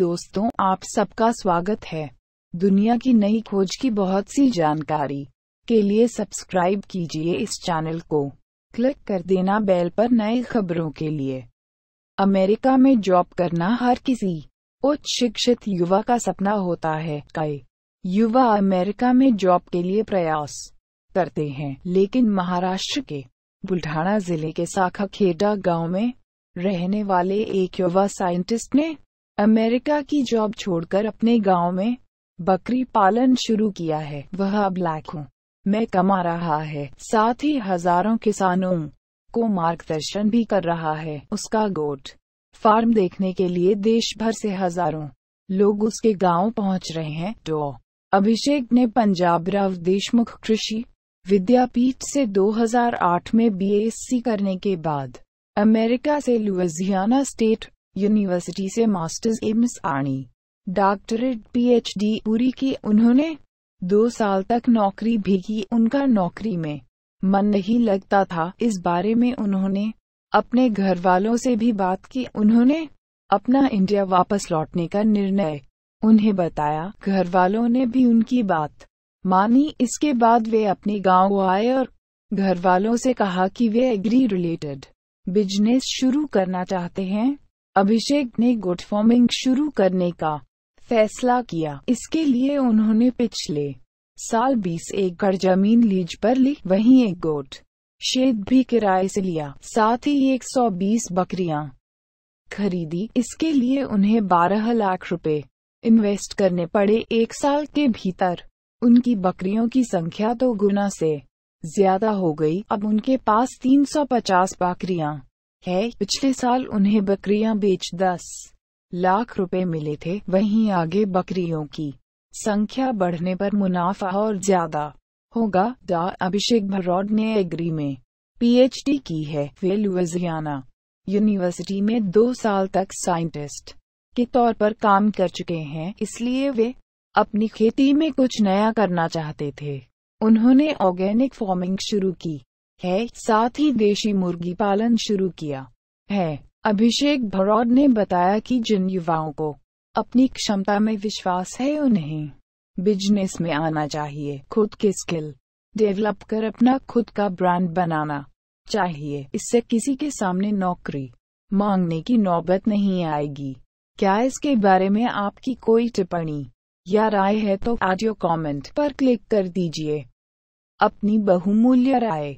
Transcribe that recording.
दोस्तों आप सबका स्वागत है दुनिया की नई खोज की बहुत सी जानकारी के लिए सब्सक्राइब कीजिए इस चैनल को क्लिक कर देना बेल पर नए खबरों के लिए अमेरिका में जॉब करना हर किसी उच्च शिक्षित युवा का सपना होता है कई युवा अमेरिका में जॉब के लिए प्रयास करते हैं लेकिन महाराष्ट्र के बुल्ढाणा जिले के साखा खेडा गांव में रहने वाले एक युवा साइंटिस्ट ने अमेरिका की जॉब छोड़कर अपने गांव में बकरी पालन शुरू किया है वह अब लाखों में कमा रहा है साथ ही हजारों किसानों को मार्गदर्शन भी कर रहा है उसका गोट फार्म देखने के लिए देश भर से हजारों लोग उसके गांव पहुंच रहे हैं तो अभिषेक ने पंजाब राव देशमुख कृषि विद्यापीठ से 2008 में बीएससी करने के बाद अमेरिका से लुजियाना स्टेट यूनिवर्सिटी से मास्टर्स एम्स आनी डॉक्टरेट पीएचडी पूरी की उन्होंने दो साल तक नौकरी भी की उनका नौकरी में मन नहीं लगता था इस बारे में उन्होंने अपने घर वालों से भी बात की उन्होंने अपना इंडिया वापस लौटने का निर्णय उन्हें बताया घर वालों ने भी उनकी बात मानी इसके बाद वे अपने गांव आए और घर वालों से कहा कि वे एग्री रिलेटेड बिजनेस शुरू करना चाहते हैं अभिषेक ने गुड फॉर्मिंग शुरू करने का फैसला किया इसके लिए उन्होंने पिछले साल 20 एकड़ जमीन लीज पर ली वहीं एक गोट शेद भी किराए से लिया साथ ही 120 बकरियां खरीदी इसके लिए उन्हें 12 लाख रुपए इन्वेस्ट करने पड़े एक साल के भीतर उनकी बकरियों की संख्या तो गुना से ज्यादा हो गई अब उनके पास 350 बकरियां है पिछले साल उन्हें बकरियां बेच दस लाख रुपए मिले थे वहीं आगे बकरियों की संख्या बढ़ने पर मुनाफा और ज्यादा होगा डा अभिषेक भरौड ने एग्री में पीएचडी की है वे लुजियाना यूनिवर्सिटी में दो साल तक साइंटिस्ट के तौर पर काम कर चुके हैं इसलिए वे अपनी खेती में कुछ नया करना चाहते थे उन्होंने ऑर्गेनिक फार्मिंग शुरू की है साथ ही देशी मुर्गी पालन शुरू किया है अभिषेक भरौद ने बताया कि जिन युवाओं को अपनी क्षमता में विश्वास है उन्हें बिजनेस में आना चाहिए खुद के स्किल डेवलप कर अपना खुद का ब्रांड बनाना चाहिए इससे किसी के सामने नौकरी मांगने की नौबत नहीं आएगी क्या इसके बारे में आपकी कोई टिप्पणी या राय है तो ऑडियो कमेंट पर क्लिक कर दीजिए अपनी बहुमूल्य राय